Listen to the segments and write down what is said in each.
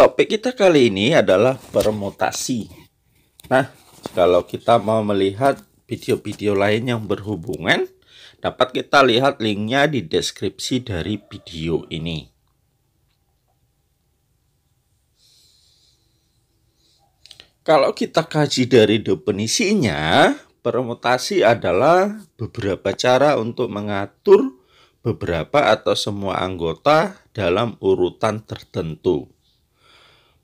Topik kita kali ini adalah permutasi. Nah, kalau kita mau melihat video-video lain yang berhubungan, dapat kita lihat linknya di deskripsi dari video ini. Kalau kita kaji dari definisinya, permutasi adalah beberapa cara untuk mengatur beberapa atau semua anggota dalam urutan tertentu.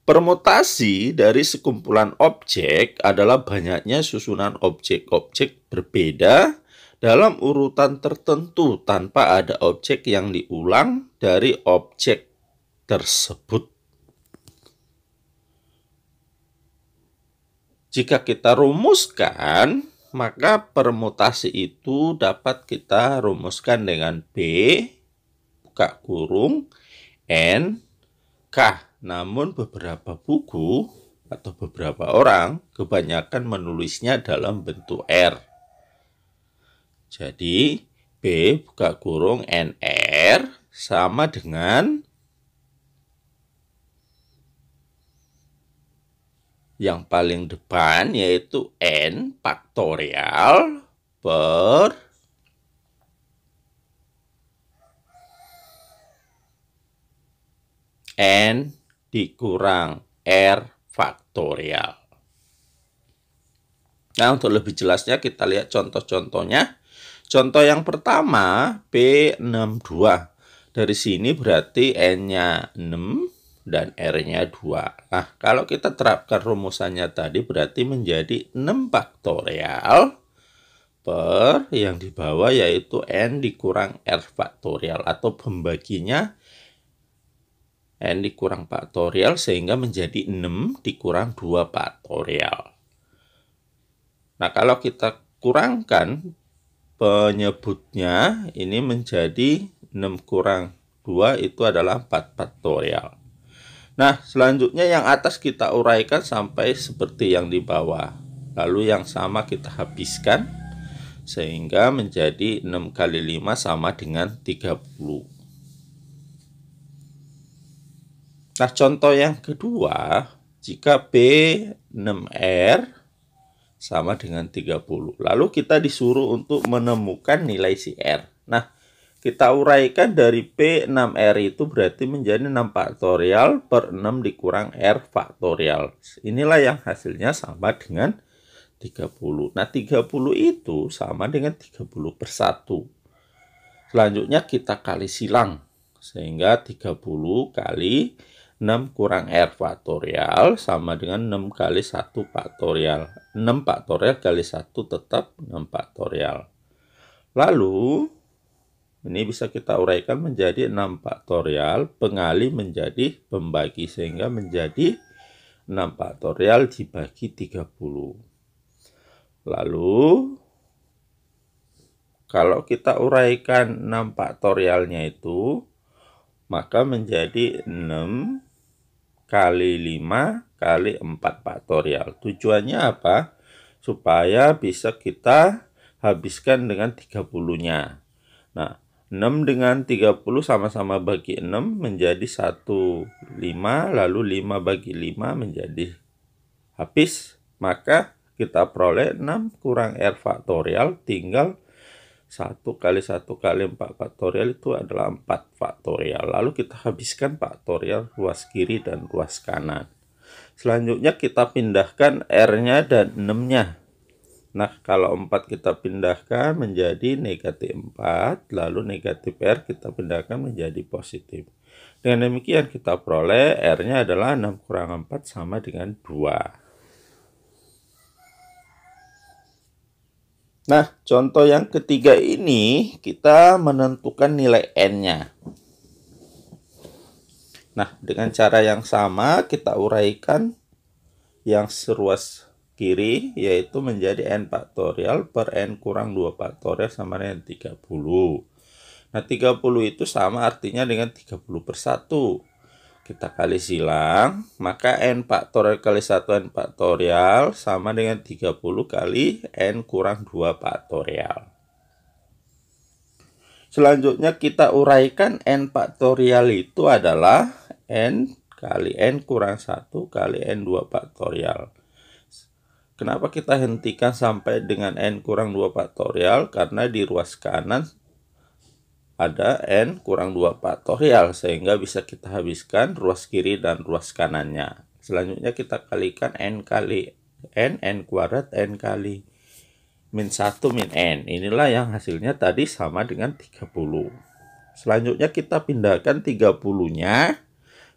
Permutasi dari sekumpulan objek adalah banyaknya susunan objek-objek berbeda dalam urutan tertentu tanpa ada objek yang diulang dari objek tersebut. Jika kita rumuskan, maka permutasi itu dapat kita rumuskan dengan B, buka kurung, N, K. Namun beberapa buku atau beberapa orang kebanyakan menulisnya dalam bentuk R. Jadi B buka kurung NR sama dengan yang paling depan yaitu n faktorial per n dikurang R faktorial. Nah, untuk lebih jelasnya kita lihat contoh-contohnya. Contoh yang pertama, B62. Dari sini berarti N-nya 6 dan R-nya 2. Nah, kalau kita terapkan rumusannya tadi berarti menjadi 6 faktorial per yang di bawah yaitu N dikurang R faktorial atau pembaginya n dikurang faktorial sehingga menjadi 6 dikurang 2 faktorial. Nah, kalau kita kurangkan penyebutnya ini menjadi 6 kurang 2 itu adalah 4 faktorial. Nah, selanjutnya yang atas kita uraikan sampai seperti yang di bawah. Lalu yang sama kita habiskan sehingga menjadi 6 kali 5 sama dengan 30. Nah, contoh yang kedua, jika B6R sama dengan 30. Lalu kita disuruh untuk menemukan nilai si R. Nah, kita uraikan dari P6R itu berarti menjadi 6 faktorial per 6 dikurang R faktorial. Inilah yang hasilnya sama dengan 30. Nah, 30 itu sama dengan 30 per 1. Selanjutnya kita kali silang. Sehingga 30 kali 6 kurang R faktorial sama dengan 6 kali 1 faktorial. 6 faktorial kali 1 tetap 6 faktorial. Lalu, ini bisa kita uraikan menjadi 6 faktorial, pengali menjadi pembagi, sehingga menjadi 6 faktorial dibagi 30. Lalu, kalau kita uraikan 6 faktorialnya itu, maka menjadi 6 kali 5 kali 4 faktorial. Tujuannya apa? Supaya bisa kita habiskan dengan 30-nya. Nah, 6 dengan 30 sama-sama bagi 6 menjadi 1, 5, lalu 5 bagi 5 menjadi habis. Maka kita peroleh 6 kurang R faktorial tinggal 0,5. 1 kali 1 kali 4 faktorial itu adalah 4 faktorial. Lalu kita habiskan faktorial ruas kiri dan ruas kanan. Selanjutnya kita pindahkan R-nya dan 6-nya. Nah, kalau 4 kita pindahkan menjadi negatif 4, lalu negatif R kita pindahkan menjadi positif. Dengan demikian kita peroleh R-nya adalah 6 kurang 4 sama dengan 2. Nah, contoh yang ketiga ini kita menentukan nilai n-nya. Nah, dengan cara yang sama kita uraikan yang seruas kiri yaitu menjadi n faktorial per n kurang 2 faktorial sama dengan 30. Nah, 30 itu sama artinya dengan 30 per 1 kita kali silang, maka n faktorial kali satu n faktorial sama dengan 30 kali n kurang 2 faktorial. Selanjutnya kita uraikan n faktorial itu adalah n kali n kurang 1 kali n 2 faktorial. Kenapa kita hentikan sampai dengan n kurang 2 faktorial? Karena di ruas kanan ada N kurang 2 faktorial sehingga bisa kita habiskan ruas kiri dan ruas kanannya. Selanjutnya kita kalikan N kali N, N kuadrat, N kali min 1 min N. Inilah yang hasilnya tadi sama dengan 30. Selanjutnya kita pindahkan 30-nya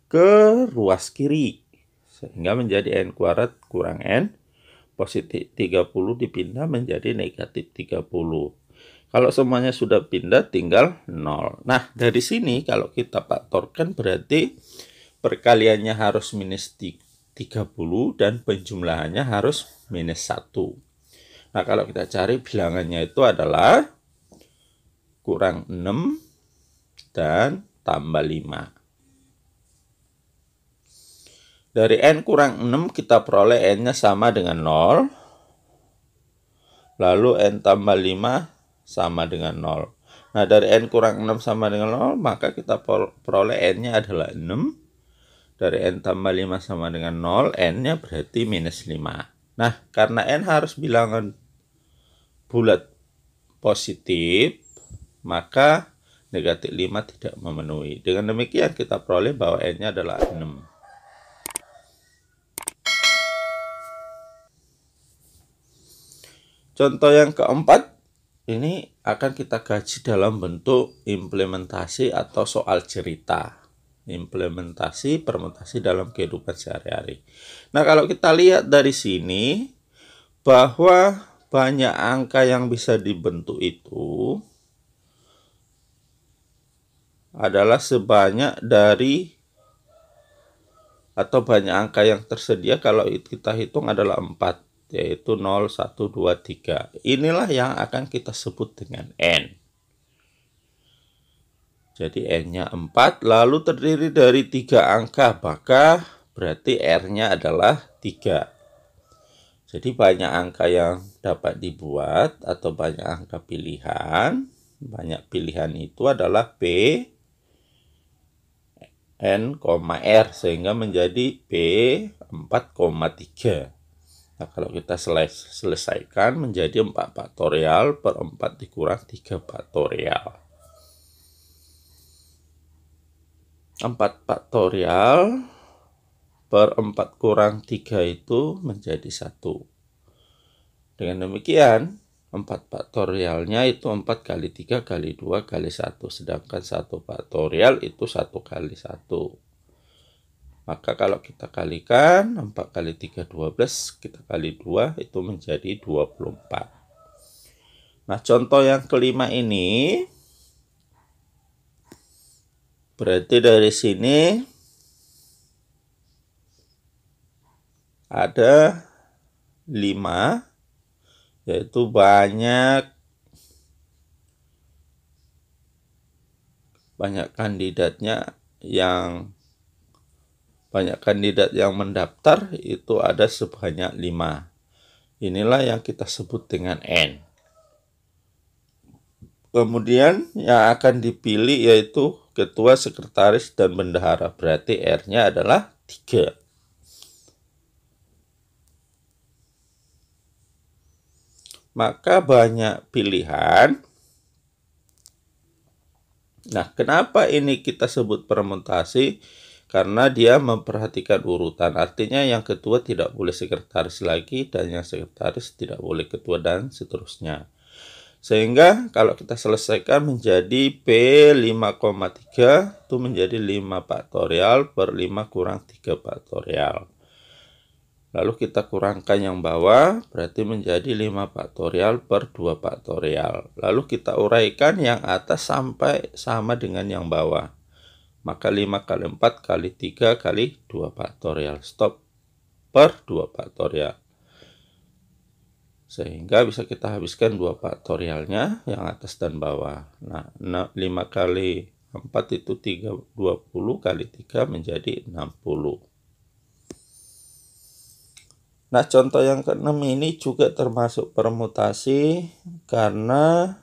ke ruas kiri. Sehingga menjadi N kuadrat kurang N. Positif 30 dipindah menjadi negatif 30. Kalau semuanya sudah pindah tinggal 0. Nah, dari sini kalau kita faktorkan berarti perkaliannya harus minus 30 dan penjumlahannya harus minus 1. Nah, kalau kita cari bilangannya itu adalah kurang 6 dan tambah 5. Dari N kurang 6 kita peroleh N-nya sama dengan 0. Lalu N tambah 5 sama dengan 0. Nah, dari N kurang 6 sama dengan 0, maka kita peroleh N-nya adalah 6. Dari N tambah 5 sama dengan 0, N-nya berarti minus 5. Nah, karena N harus bilangan bulat positif, maka negatif 5 tidak memenuhi. Dengan demikian, kita peroleh bahwa N-nya adalah 6. Contoh yang keempat, ini akan kita gaji dalam bentuk implementasi atau soal cerita implementasi permutasi dalam kehidupan sehari-hari. Nah, kalau kita lihat dari sini bahwa banyak angka yang bisa dibentuk itu adalah sebanyak dari atau banyak angka yang tersedia kalau kita hitung adalah 4 yaitu 0, 1, 2, 3. Inilah yang akan kita sebut dengan N. Jadi N-nya 4, lalu terdiri dari 3 angka, maka berarti R-nya adalah 3. Jadi banyak angka yang dapat dibuat atau banyak angka pilihan. Banyak pilihan itu adalah B, N, R sehingga menjadi B 4,3. Nah, kalau kita selesai, selesaikan menjadi 4 faktorial per 4 dikurang 3 faktorial. 4 faktorial per 4 kurang 3 itu menjadi 1. Dengan demikian, 4 faktorialnya itu 4 kali 3 kali 2 kali 1. Sedangkan 1 faktorial itu 1 kali 1. Maka kalau kita kalikan 4 kali 3 12 kita kali 2 itu menjadi 24. Nah contoh yang kelima ini berarti dari sini ada 5 yaitu banyak banyak kandidatnya yang banyak kandidat yang mendaftar itu ada sebanyak lima. Inilah yang kita sebut dengan N. Kemudian yang akan dipilih yaitu ketua, sekretaris, dan bendahara. Berarti R-nya adalah tiga. Maka banyak pilihan. Nah, kenapa ini kita sebut permutasi? karena dia memperhatikan urutan. Artinya yang ketua tidak boleh sekretaris lagi dan yang sekretaris tidak boleh ketua dan seterusnya. Sehingga kalau kita selesaikan menjadi P5,3 itu menjadi 5 faktorial per 5 kurang 3 faktorial. Lalu kita kurangkan yang bawah berarti menjadi 5 faktorial per 2 faktorial. Lalu kita uraikan yang atas sampai sama dengan yang bawah maka 5 kali 4 kali 3 kali 2 faktorial stop per 2 faktorial sehingga bisa kita habiskan 2 faktorialnya yang atas dan bawah nah 5 kali 4 itu 3, 20 kali 3 menjadi 60 nah contoh yang keenam ini juga termasuk permutasi karena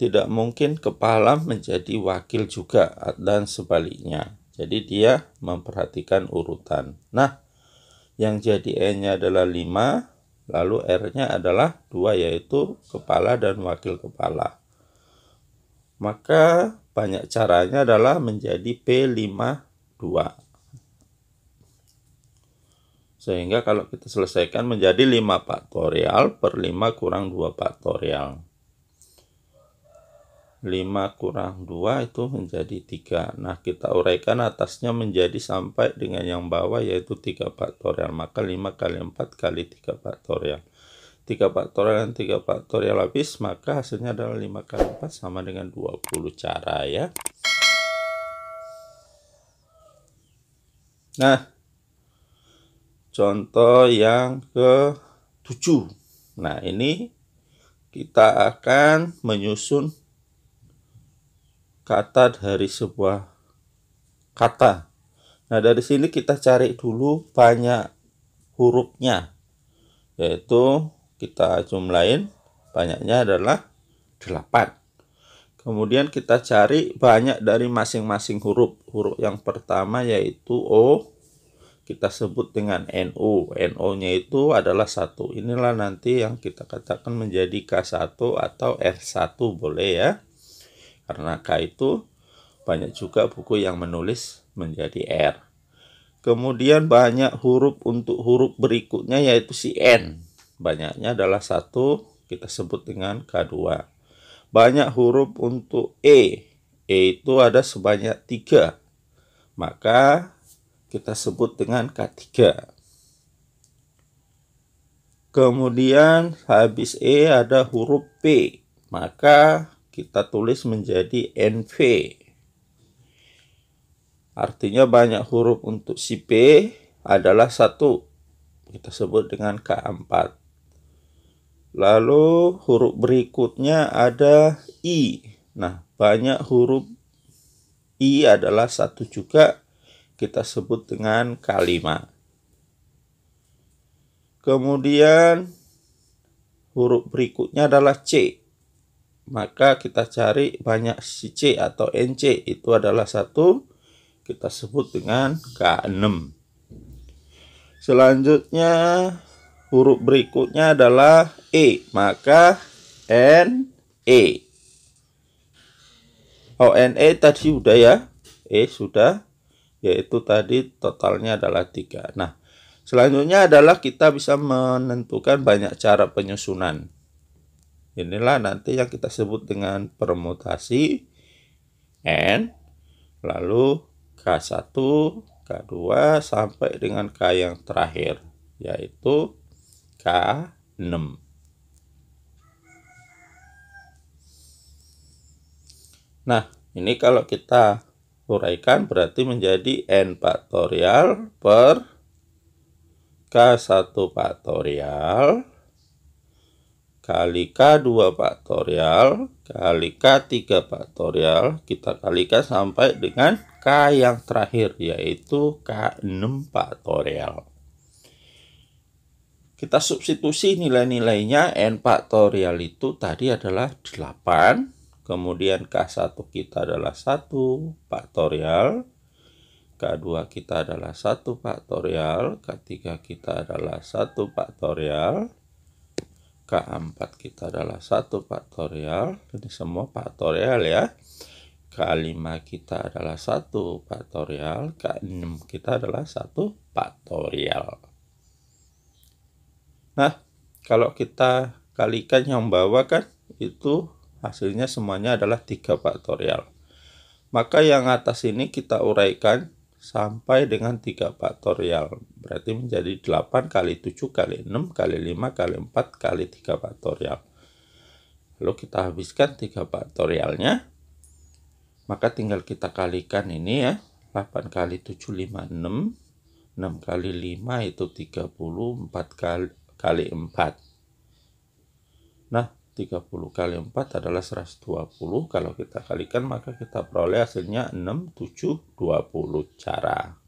tidak mungkin kepala menjadi wakil juga dan sebaliknya. Jadi dia memperhatikan urutan. Nah, yang jadi E-nya adalah 5, lalu R-nya adalah 2 yaitu kepala dan wakil kepala. Maka banyak caranya adalah menjadi P52. Sehingga kalau kita selesaikan menjadi 5 faktorial per 5 kurang 2 faktorial. 5 kurang 2 itu menjadi 3. Nah, kita uraikan atasnya menjadi sampai dengan yang bawah yaitu 3 faktorial. Maka 5 kali 4 kali 3 faktorial. 3 faktorial dan 3 faktorial habis, maka hasilnya adalah 5 kali 4 sama dengan 20 cara ya. Nah, contoh yang ke 7. Nah, ini kita akan menyusun kata dari sebuah kata. Nah, dari sini kita cari dulu banyak hurufnya. Yaitu kita jumlahin banyaknya adalah 8. Kemudian kita cari banyak dari masing-masing huruf. Huruf yang pertama yaitu O. Kita sebut dengan NO. NO-nya itu adalah satu. Inilah nanti yang kita katakan menjadi K1 atau R1 boleh ya k itu banyak juga buku yang menulis menjadi R. Kemudian banyak huruf untuk huruf berikutnya yaitu si N. Hmm. Banyaknya adalah satu kita sebut dengan K2. Banyak huruf untuk E. E itu ada sebanyak tiga. Maka kita sebut dengan K3. Kemudian habis E ada huruf P. Maka kita tulis menjadi NV. Artinya banyak huruf untuk si P adalah satu. Kita sebut dengan K4. Lalu huruf berikutnya ada I. Nah, banyak huruf I adalah satu juga kita sebut dengan K5. Kemudian huruf berikutnya adalah C maka kita cari banyak si C atau NC itu adalah satu kita sebut dengan K6 selanjutnya huruf berikutnya adalah E maka N E O oh, N E tadi sudah ya E sudah yaitu tadi totalnya adalah tiga nah selanjutnya adalah kita bisa menentukan banyak cara penyusunan Inilah nanti yang kita sebut dengan permutasi N lalu K1, K2 sampai dengan K yang terakhir yaitu K6. Nah, ini kalau kita uraikan berarti menjadi N faktorial per K1 faktorial kali K2 faktorial kali K3 faktorial kita kalikan sampai dengan K yang terakhir yaitu K6 faktorial. Kita substitusi nilai-nilainya N faktorial itu tadi adalah 8 kemudian K1 kita adalah 1 faktorial K2 kita adalah 1 faktorial K3 kita adalah 1 faktorial K4 kita adalah satu faktorial ini semua faktorial ya K5 kita adalah satu faktorial K6 kita adalah satu faktorial nah kalau kita kalikan yang bawah kan itu hasilnya semuanya adalah tiga faktorial maka yang atas ini kita uraikan sampai dengan 3 faktorial. Berarti menjadi 8 kali 7 kali 6 kali 5 kali 4 kali 3 faktorial. Lalu kita habiskan 3 faktorialnya. Maka tinggal kita kalikan ini ya. 8 kali 7 5 6. 6 kali 5 itu 34 kali, kali 4. Nah, 30 kali 4 adalah 120 kalau kita kalikan maka kita peroleh hasilnya 6720 cara